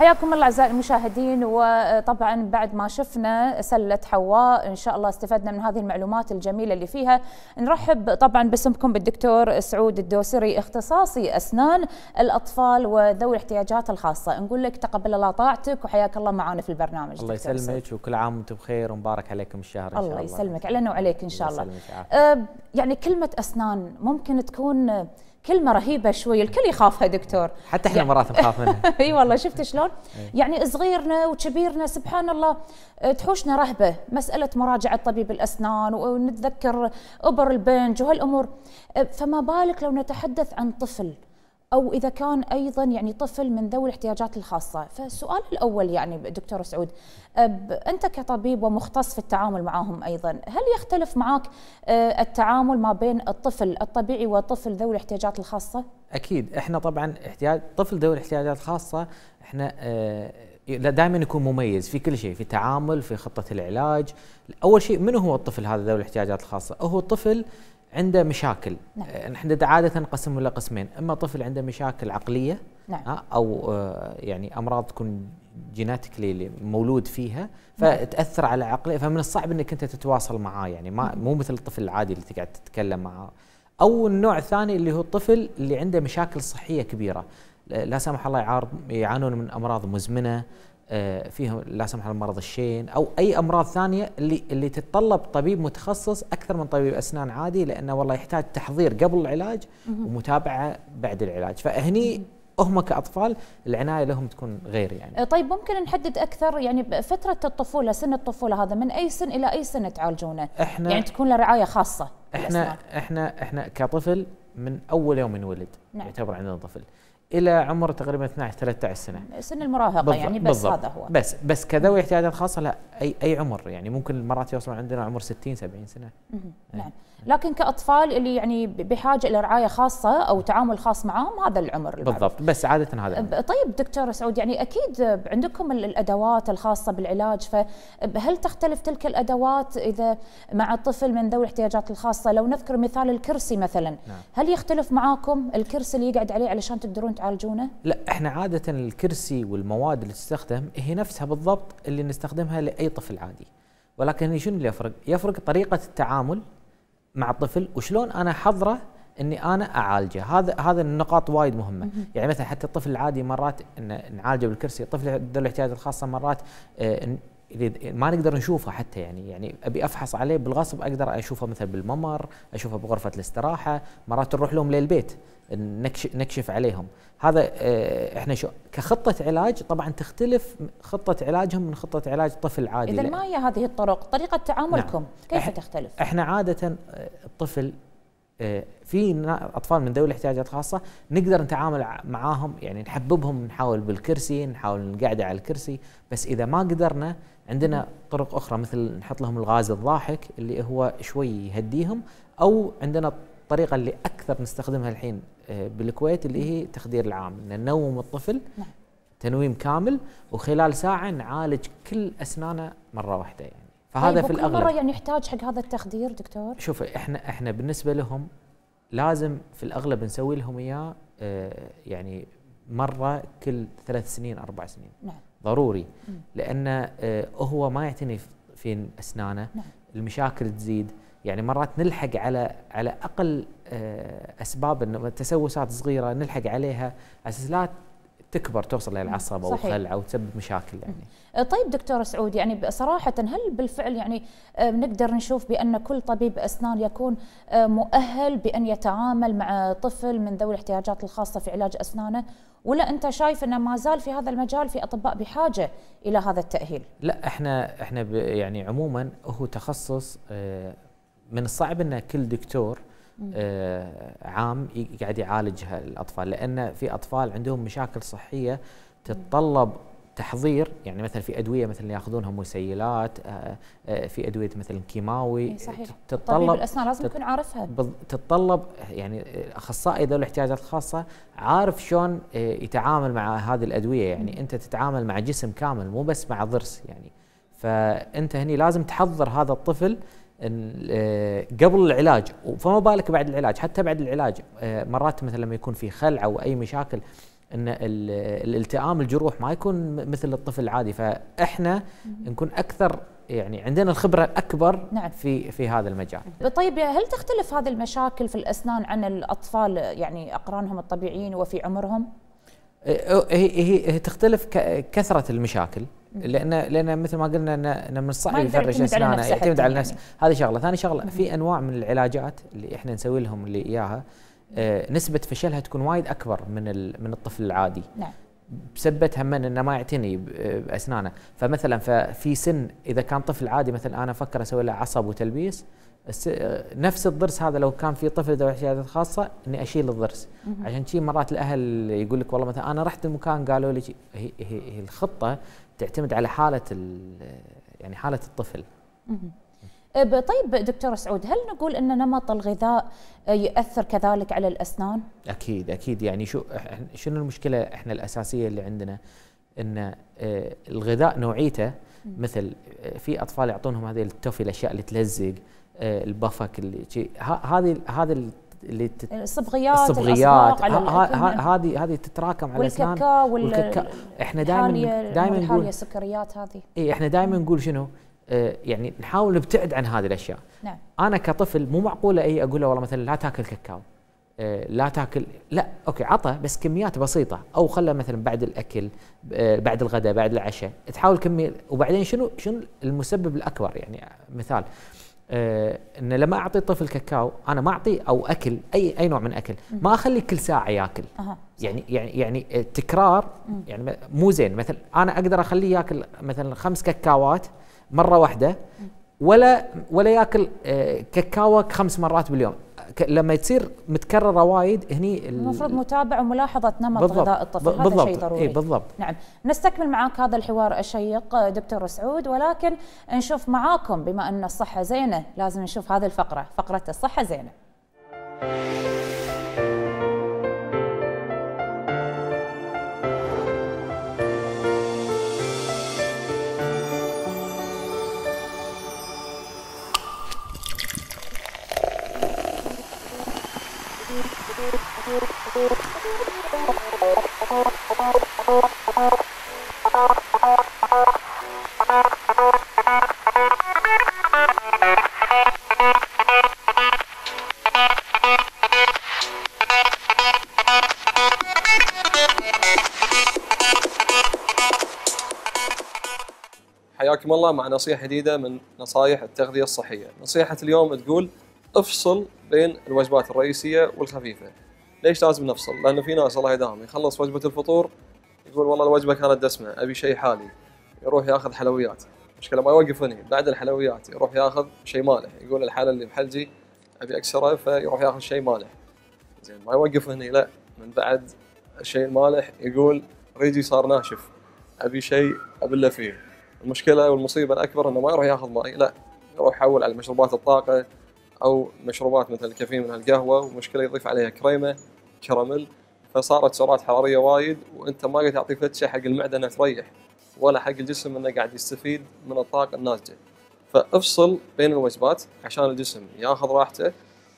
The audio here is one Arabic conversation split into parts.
حياكم الله اعزائي المشاهدين وطبعا بعد ما شفنا سله حواء ان شاء الله استفدنا من هذه المعلومات الجميله اللي فيها نرحب طبعا باسمكم بالدكتور سعود الدوسري اختصاصي اسنان الاطفال وذوي الاحتياجات الخاصه نقول لك تقبل الله طاعتك وحياك الله معنا في البرنامج الله يسلمك وكل عام وانتم بخير ومبارك عليكم الشهر ان شاء الله الله يسلمك علينا وعليك ان شاء الله, الله. أه يعني كلمه اسنان ممكن تكون كلمه رهيبه شوي الكل يخافها دكتور حتى احنا يعني مرات نخاف منها اي والله شفت شلون يعني صغيرنا وكبيرنا سبحان الله تحوشنا رهبه مساله مراجعه طبيب الاسنان ونتذكر ابر البنج وهالامور أه، فما بالك لو نتحدث عن طفل او اذا كان ايضا يعني طفل من ذوي الاحتياجات الخاصه، فالسؤال الاول يعني دكتور سعود انت كطبيب ومختص في التعامل معهم ايضا، هل يختلف معك آه، التعامل ما بين الطفل الطبيعي وطفل ذوي الاحتياجات الخاصه؟ اكيد احنا طبعا احتياج طفل ذوي الاحتياجات الخاصه احنا آه، دائما يكون مميز في كل شيء في تعامل في خطه العلاج اول شيء من هو الطفل هذا ذوي الاحتياجات الخاصه هو طفل عنده مشاكل نعم. احنا آه، عاده نقسمه الى قسمين اما طفل عنده مشاكل عقليه نعم. او آه، يعني امراض تكون جيناتيكلي مولود فيها نعم. فتاثر على عقله فمن الصعب انك انت تتواصل معاه يعني ما مو مثل الطفل العادي اللي تقعد تتكلم معاه او النوع الثاني اللي هو الطفل اللي عنده مشاكل صحيه كبيره لا سمح الله يعانون من امراض مزمنه آه، فيهم لا سمح الله مرض الشين او اي امراض ثانيه اللي اللي تتطلب طبيب متخصص اكثر من طبيب اسنان عادي لانه والله يحتاج تحضير قبل العلاج ومتابعه بعد العلاج فهني هم كاطفال العنايه لهم تكون غير يعني. آه، طيب ممكن نحدد اكثر يعني فتره الطفوله سن الطفوله هذا من اي سن الى اي سن تعالجونه؟ احنا يعني تكون له رعايه خاصه. احنا احنا احنا كطفل من اول يوم ينولد نعم. يعتبر عندنا طفل. الى عمر تقريبا 12 13 سنه سن المراهقه بالضبط. يعني بس بالضبط. هذا هو بس بس كذوي احتياجات خاصه لا اي اي عمر يعني ممكن المرات يوصلون عندنا عمر 60 70 سنه إيه. نعم لكن كاطفال اللي يعني بحاجه الى رعايه خاصه او تعامل خاص معاهم هذا العمر المعروف. بالضبط بس عاده هذا العمر. طيب دكتور سعود يعني اكيد عندكم الادوات الخاصه بالعلاج فهل تختلف تلك الادوات اذا مع الطفل من ذوي الاحتياجات الخاصه لو نذكر مثال الكرسي مثلا نعم. هل يختلف معاكم الكرسي اللي يقعد عليه علشان تقدرون تعالجونه؟ لا احنا عاده الكرسي والمواد اللي تستخدم هي نفسها بالضبط اللي نستخدمها لاي طفل عادي ولكن شنو اللي يفرق؟ يفرق طريقه التعامل مع الطفل وشلون انا حضره اني انا اعالجه هذا هذا النقاط وايد مهمه يعني مثلا حتى الطفل العادي مرات إن نعالجه بالكرسي الطفل ذو الاحتياجات الخاصه مرات آه، ما نقدر نشوفه حتى يعني يعني ابي افحص عليه بالغصب اقدر اشوفه مثلا بالممر، اشوفه بغرفه الاستراحه، مرات نروح لهم للبيت نكشف عليهم، هذا آه، احنا شو كخطه علاج طبعا تختلف خطه علاجهم من خطه علاج طفل عادي اذا ما هي هذه الطرق، طريقه تعاملكم نعم. كيف تختلف؟ احنا عاده آه، الطفل آه، في اطفال من ذوي الاحتياجات الخاصه نقدر نتعامل معاهم يعني نحببهم نحاول بالكرسي نحاول نقعده على الكرسي بس اذا ما قدرنا عندنا طرق اخرى مثل نحط لهم الغاز الضاحك اللي هو شوي يهديهم او عندنا الطريقه اللي اكثر نستخدمها الحين آه، بالكويت اللي هي تخدير العام ان ننوم الطفل نعم. تنويم كامل وخلال ساعه نعالج كل اسنانه مره واحده يعني فهذا طيب، في الاغلب مره يعني يحتاج حق هذا التخدير دكتور شوف احنا احنا بالنسبه لهم لازم في الاغلب نسوي لهم اياه آه، يعني مره كل ثلاث سنين اربع سنين نعم ضروري لان آه، هو ما يعتني في اسنانه نعم. المشاكل تزيد يعني مرات نلحق على على اقل آه، اسباب تسوسات صغيره نلحق عليها اساس لا تكبر توصل للعصب او خلع او تسبب مشاكل يعني. آه، طيب دكتور سعود يعني صراحه هل بالفعل يعني نقدر نشوف بان كل طبيب اسنان يكون مؤهل بان يتعامل مع طفل من ذوي الاحتياجات الخاصه في علاج اسنانه ولا انت شايف انه ما زال في هذا المجال في اطباء بحاجه الى هذا التاهيل؟ لا احنا احنا يعني عموما هو تخصص آه، من الصعب ان كل دكتور آه، عام قاعد يعالج الاطفال لان في اطفال عندهم مشاكل صحيه تتطلب تحضير يعني مثلا في ادويه مثلا ياخذونها مسيلات آه، آه، في ادويه مثلا كيماوي إيه، صحيح تتطلب الاسنان لازم يكون عارفها تتطلب يعني اخصائي ذوي الاحتياجات الخاصه عارف شلون آه، يتعامل مع هذه الادويه يعني انت تتعامل مع جسم كامل مو بس مع ضرس يعني فانت هني لازم تحضر هذا الطفل قبل العلاج فما بالك بعد العلاج حتى بعد العلاج مرات مثلا لما يكون في خلع او اي مشاكل ان الالتئام الجروح ما يكون مثل الطفل العادي فاحنا نكون اكثر يعني عندنا الخبره اكبر نعم. في في هذا المجال. طيب هل تختلف هذه المشاكل في الاسنان عن الاطفال يعني اقرانهم الطبيعيين وفي عمرهم؟ إيه، هي هي تختلف كثره المشاكل لان لان مثل ما قلنا ان من الصعب يفرش اسنانه يعتمد على نفسه، يعني. هذه شغله، ثاني شغله في انواع من العلاجات اللي احنا نسوي لهم اللي اياها آه، نسبه فشلها تكون وايد اكبر من من الطفل العادي نعم بسبت هم انه ما يعتني آه، باسنانه فمثلا ففي سن اذا كان طفل عادي مثلا انا افكر اسوي له عصب وتلبيس آه، نفس الضرس هذا لو كان في طفل ذوي احتياجات خاصه اني اشيل الضرس عشان شي مرات الاهل يقول لك والله مثلا انا رحت المكان قالوا لي هي, هي, هي الخطه تعتمد على حاله يعني حاله الطفل أه، طيب دكتور سعود هل نقول ان نمط الغذاء أه، يؤثر كذلك على الاسنان؟ اكيد اكيد يعني شو شنو المشكله احنا الاساسيه اللي عندنا ان أه، الغذاء نوعيته مثل في اطفال يعطونهم هذه التوفي الاشياء اللي تلزق البفك اللي هذه هذه اللي الصبغيات الصبغيات هذه هذه تتراكم على الاسنان والكاكاو والكاكاو احنا دائما دائما نقول السكريات هذه اي احنا دائما نقول شنو؟ آه، يعني نحاول نبتعد عن هذه الاشياء نعم. انا كطفل مو معقوله اي اقول له والله مثلا لا تاكل كاكاو آه، لا تاكل لا اوكي عطى بس كميات بسيطه او خله مثلا بعد الاكل آه، بعد الغداء بعد العشاء تحاول كميه وبعدين شنو شنو المسبب الاكبر يعني مثال ان لما اعطي طفل كاكاو انا ما اعطيه او اكل اي اي نوع من اكل ما اخليه كل ساعه ياكل يعني يعني يعني التكرار يعني مو زين مثلا انا اقدر اخليه ياكل مثلا خمس كاكاوات مره واحده ولا ولا ياكل آه، كاكاو خمس مرات باليوم لما تصير متكرره وايد هني المفروض متابعه وملاحظه نمط غذاء الطفل هذا شيء ضروري اي بالضبط نعم نستكمل معاك هذا الحوار الشيق آه، دكتور سعود ولكن نشوف معاكم بما ان الصحه زينه لازم نشوف هذه الفقره فقره الصحه زينه حياكم الله مع نصيحة جديدة من نصائح التغذية الصحية نصيحة اليوم تقول افصل بين الوجبات الرئيسية والخفيفة ليش لازم نفصل؟ لأنه في ناس الله يداهم يخلص وجبة الفطور يقول والله الوجبة كانت دسمة أبي شيء حالي يروح ياخذ حلويات مشكلة ما يوقف بعد الحلويات يروح ياخذ شيء مالح يقول الحالة اللي بحلجي أبي اكسره فيروح ياخذ شيء مالح زين ما يوقف هنا لا من بعد الشيء المالح يقول ريدي صار ناشف ابي شيء ابله فيه المشكله والمصيبه الاكبر انه ما يروح ياخذ ماي لا يروح يحول على مشروبات الطاقه او مشروبات مثل الكافيين من القهوه ومشكله يضيف عليها كريمه كراميل فصارت سعرات حراريه وايد وانت ما قاعد تعطي فتشه حق المعده انها تريح ولا حق الجسم انه قاعد يستفيد من الطاقه الناتجه فافصل بين الوجبات عشان الجسم ياخذ راحته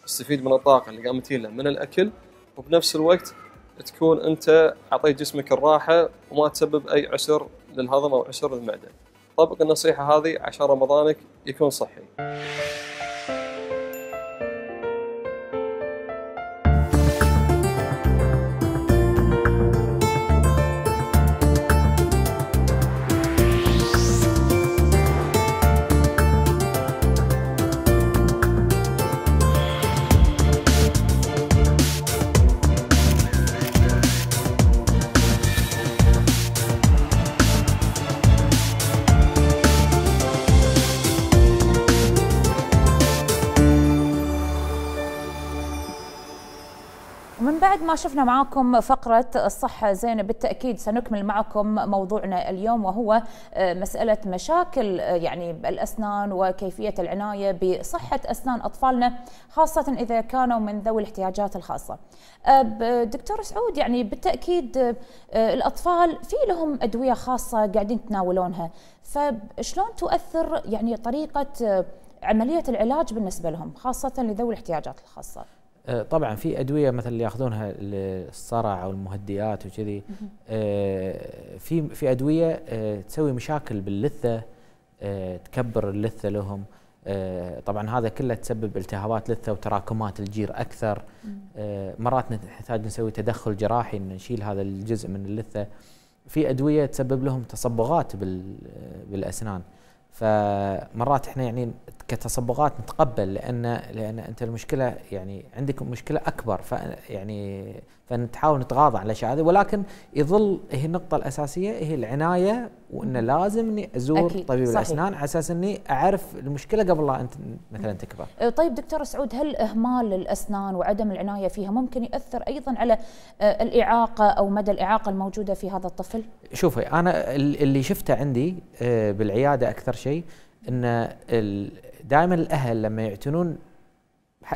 يستفيد من الطاقه اللي قامت له من الاكل وبنفس الوقت تكون انت اعطيت جسمك الراحه وما تسبب اي عسر للهضم او عسر للمعده طبق النصيحة هذه عشان رمضانك يكون صحي من بعد ما شفنا معاكم فقرة الصحة زينة بالتأكيد سنكمل معكم موضوعنا اليوم وهو آه، مسألة مشاكل آه، يعني الأسنان وكيفية العناية بصحة أسنان أطفالنا خاصة إذا كانوا من ذوي الاحتياجات الخاصة آه، دكتور سعود يعني بالتأكيد الأطفال في لهم أدوية خاصة قاعدين يتناولونها فشلون تؤثر يعني طريقة عملية العلاج بالنسبة لهم خاصة لذوي الاحتياجات الخاصة آه، طبعا في ادويه مثلا اللي ياخذونها الصرع او المهدئات وكذي آه، في في ادويه آه، تسوي مشاكل باللثه تكبر اللثه لهم طبعا هذا كله تسبب التهابات لثه وتراكمات الجير اكثر مرات نحتاج نسوي تدخل جراحي ان نشيل هذا الجزء من اللثه في ادويه تسبب لهم تصبغات بالاسنان فمرات احنا يعني كتصبغات نتقبل لان لان انت المشكله يعني عندك مشكله اكبر يعني فنتحاول نتغاضى عن الاشياء هذه ولكن يظل هي النقطه الاساسيه هي العنايه وانه لازم اني ازور أكيد. طبيب صحيح. الاسنان على اساس اني اعرف المشكله قبل لا انت مثلا تكبر. إيه، طيب دكتور سعود هل اهمال الاسنان وعدم العنايه فيها ممكن ياثر ايضا على آه، الاعاقه او مدى الاعاقه الموجوده في هذا الطفل؟ شوفي انا اللي شفته عندي آه، بالعياده اكثر شيء ان دائما الاهل لما يعتنون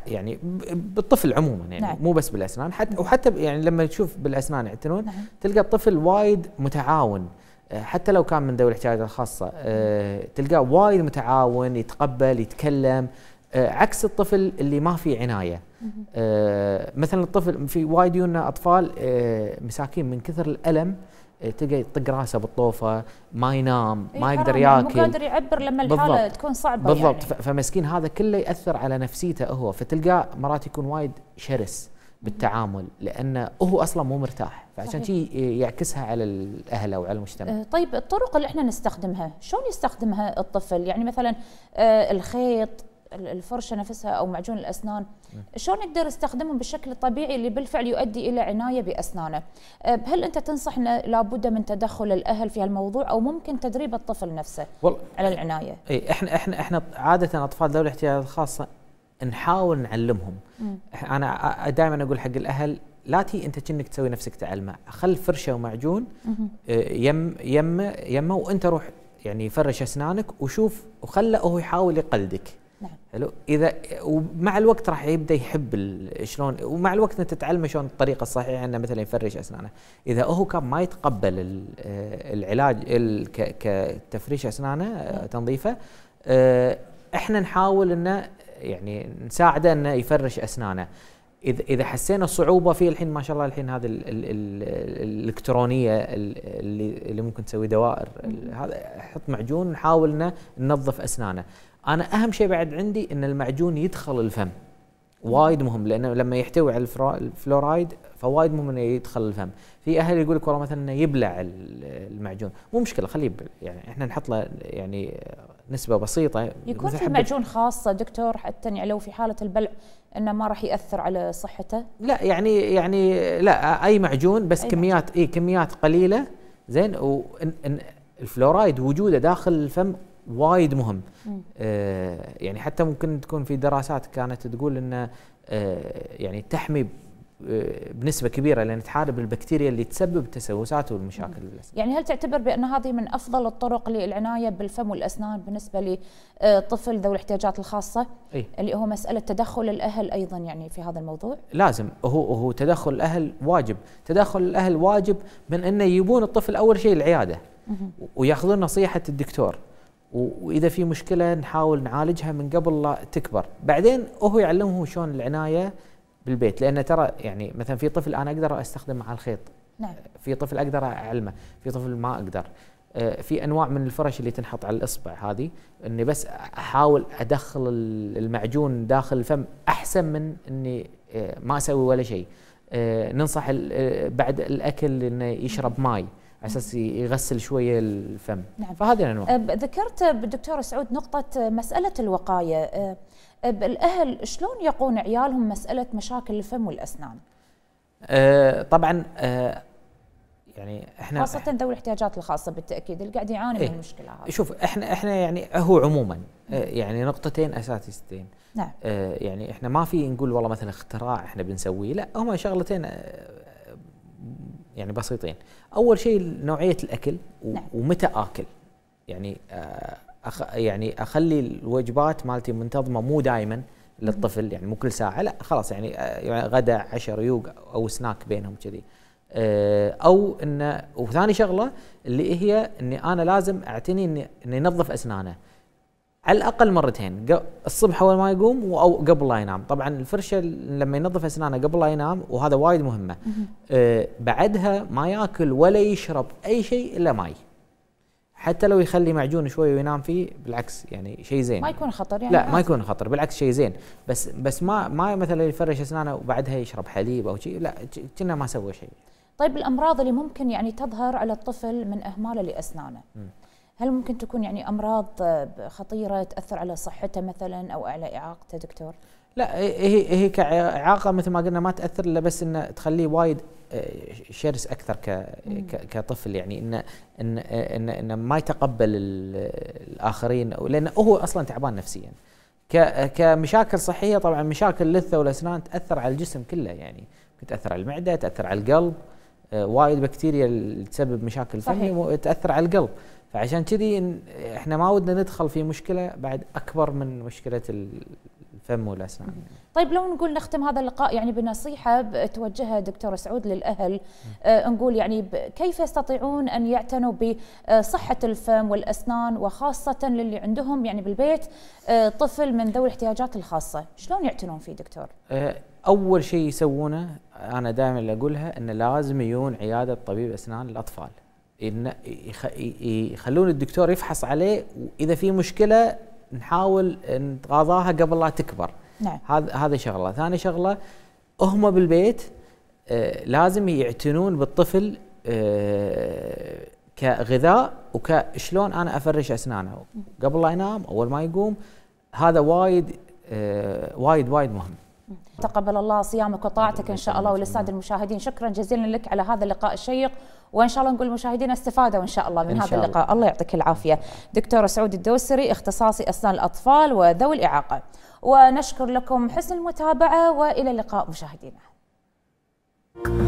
يعني بالطفل عموما يعني نعم. مو بس بالاسنان حتى نعم. وحتى يعني لما تشوف بالاسنان يعتنون نعم. تلقى الطفل وايد متعاون آه، حتى لو كان من ذوي الاحتياجات الخاصه آه، تلقاه وايد متعاون يتقبل يتكلم آه، عكس الطفل اللي ما في عنايه مثلا الطفل في وايد يونا اطفال مساكين من كثر الالم إيه، تلقى يطق راسه بالطوفه ما ينام إيه، ما يقدر يعني ياكل ما قادر يعبر لما الحاله بالضبط تكون صعبه بالضبط يعني. فمسكين هذا كله ياثر على نفسيته هو فتلقاه مرات يكون وايد شرس بالتعامل لانه هو اصلا مو مرتاح فعشان شيء يعكسها على الاهل او على المجتمع. إيه، طيب الطرق اللي احنا نستخدمها، شلون يستخدمها الطفل؟ يعني مثلا الخيط، الفرشه نفسها او معجون الاسنان نعم. شلون نقدر نستخدمهم بالشكل الطبيعي اللي بالفعل يؤدي الى عنايه باسنانه أه، هل انت تنصح انه لابد من تدخل الاهل في هالموضوع او ممكن تدريب الطفل نفسه على العنايه اي احنا احنا احنا عاده اطفال ذوي الاحتياجات الخاصه نحاول نعلمهم مم. انا دائما اقول حق الاهل لا تي انت كأنك تسوي نفسك تعلمه خل فرشه ومعجون أه، يم يم يمه يمه وانت روح يعني فرش اسنانك وشوف وخله هو يحاول يقلدك نعم حلو اذا ومع الوقت راح يبدا يحب شلون ومع الوقت انت تتعلم شلون الطريقه الصحيحه انه مثلا يفرش اسنانه اذا هو كان ما يتقبل العلاج كتفريش اسنانه نعم. تنظيفه آه، احنا نحاول انه يعني نساعده انه يفرش اسنانه اذا اذا حسينا صعوبه في الحين ما شاء الله الحين هذه الـ الـ الـ الالكترونيه اللي اللي ممكن تسوي دوائر نعم. هذا حط معجون نحاول انه ننظف اسنانه انا اهم شيء بعد عندي ان المعجون يدخل الفم وايد مهم لانه لما يحتوي على الفلورايد فوايد مهم انه يدخل الفم في اهل يقول لك والله مثلا انه يبلع المعجون مو مشكله خليه يبلع يعني احنا نحط له يعني نسبه بسيطه يكون في معجون خاصه دكتور حتى يعني لو في حاله البلع انه ما راح ياثر على صحته لا يعني يعني لا اي معجون بس أي كميات اي كميات قليله زين والفلورايد وجوده داخل الفم وايد مهم آه، يعني حتى ممكن تكون في دراسات كانت تقول ان آه، يعني تحمي آه، بنسبه كبيره لان تحارب البكتيريا اللي تسبب التسوسات والمشاكل بالاسنان. يعني هل تعتبر بان هذه من افضل الطرق للعنايه بالفم والاسنان بالنسبه لطفل ذوي الاحتياجات الخاصه؟ أي؟ اللي هو مساله تدخل الاهل ايضا يعني في هذا الموضوع؟ لازم هو هو تدخل الاهل واجب، تدخل الاهل واجب من انه يجيبون الطفل اول شيء العياده وياخذون نصيحه الدكتور. واذا في مشكله نحاول نعالجها من قبل لا تكبر بعدين هو يعلمهم شلون العنايه بالبيت لان ترى يعني مثلا في طفل انا اقدر استخدم مع الخيط نعم في طفل اقدر اعلمه في طفل ما اقدر آه، في انواع من الفرش اللي تنحط على الاصبع هذه اني بس احاول ادخل المعجون داخل الفم احسن من اني آه، ما اسوي ولا شيء آه، ننصح بعد الاكل انه يشرب نعم. ماي اساس يغسل شويه الفم نعم. فهذه الانواع ذكرت بالدكتور سعود نقطه مساله الوقايه الاهل شلون يقون عيالهم مساله مشاكل الفم والاسنان أه طبعا أه يعني احنا خاصه ذوي الاحتياجات الخاصه بالتاكيد اللي قاعد يعاني ايه من المشكله هذه شوف احنا احنا يعني هو عموما أه، نعم. يعني نقطتين اساسيتين نعم اه يعني احنا ما في نقول والله مثلا اختراع احنا بنسويه لا هما شغلتين أه، يعني بسيطين اول شيء نوعيه الاكل نعم. ومتى اكل يعني آه، أخ يعني اخلي الوجبات مالتي منتظمه مو دائما للطفل يعني مو كل ساعه لا خلاص يعني, آه، يعني غدا عشاء ريوق او سناك بينهم كذي آه، او انه وثاني شغله اللي هي اني انا لازم اعتني اني انظف اسنانه على الاقل مرتين الصبح اول ما يقوم او قبل لا ينام طبعا الفرشه لما ينظف اسنانه قبل لا ينام وهذا وايد مهمه آه بعدها ما ياكل ولا يشرب اي شيء الا ماي حتى لو يخلي معجون شوي وينام فيه بالعكس يعني شيء زين ما يكون خطر يعني لا ما يكون خطر بالعكس شيء زين بس بس ما ما مثلا يفرش اسنانه وبعدها يشرب حليب او شيء لا كنا ما سوى شيء طيب الامراض اللي ممكن يعني تظهر على الطفل من اهماله لاسنانه م. هل ممكن تكون يعني امراض خطيره تاثر على صحته مثلا او على اعاقته دكتور؟ لا هي هي كاعاقه مثل ما قلنا ما تاثر الا بس انه تخليه وايد آه، شرس اكثر كطفل يعني انه انه انه إن ما يتقبل الاخرين لانه هو اصلا تعبان نفسيا. كمشاكل صحيه طبعا مشاكل اللثه والاسنان تاثر على الجسم كله يعني تاثر على المعده، تاثر على القلب، آه، وايد بكتيريا تسبب مشاكل فمي تاثر على القلب فعشان كذي احنا ما ودنا ندخل في مشكله بعد اكبر من مشكله الفم والاسنان طيب لو نقول نختم هذا اللقاء يعني بنصيحه توجهها دكتور سعود للاهل آه نقول يعني كيف يستطيعون ان يعتنوا بصحه الفم والاسنان وخاصه للي عندهم يعني بالبيت آه طفل من ذوي الاحتياجات الخاصه شلون يعتنون فيه دكتور آه، اول شيء يسوونه انا دائما اقولها انه لازم يجون عياده طبيب اسنان للاطفال يخلون الدكتور يفحص عليه واذا في مشكله نحاول نتغاضاها قبل لا تكبر نعم هذا هذا شغله ثاني شغله هم بالبيت آه، لازم يعتنون بالطفل آه، كغذاء وكشلون انا افرش اسنانه قبل لا ينام اول ما يقوم هذا وايد آه، وايد وايد مهم تقبل الله صيامك وطاعتك ان شاء الله ولسعد المشاهدين شكرا جزيلا لك على هذا اللقاء الشيق وان شاء الله نقول المشاهدين استفادوا ان شاء الله من هذا اللقاء الله. الله يعطيك العافيه دكتور سعود الدوسري اختصاصي اسنان الاطفال وذوي الاعاقه ونشكر لكم حسن المتابعه والى اللقاء مشاهدينا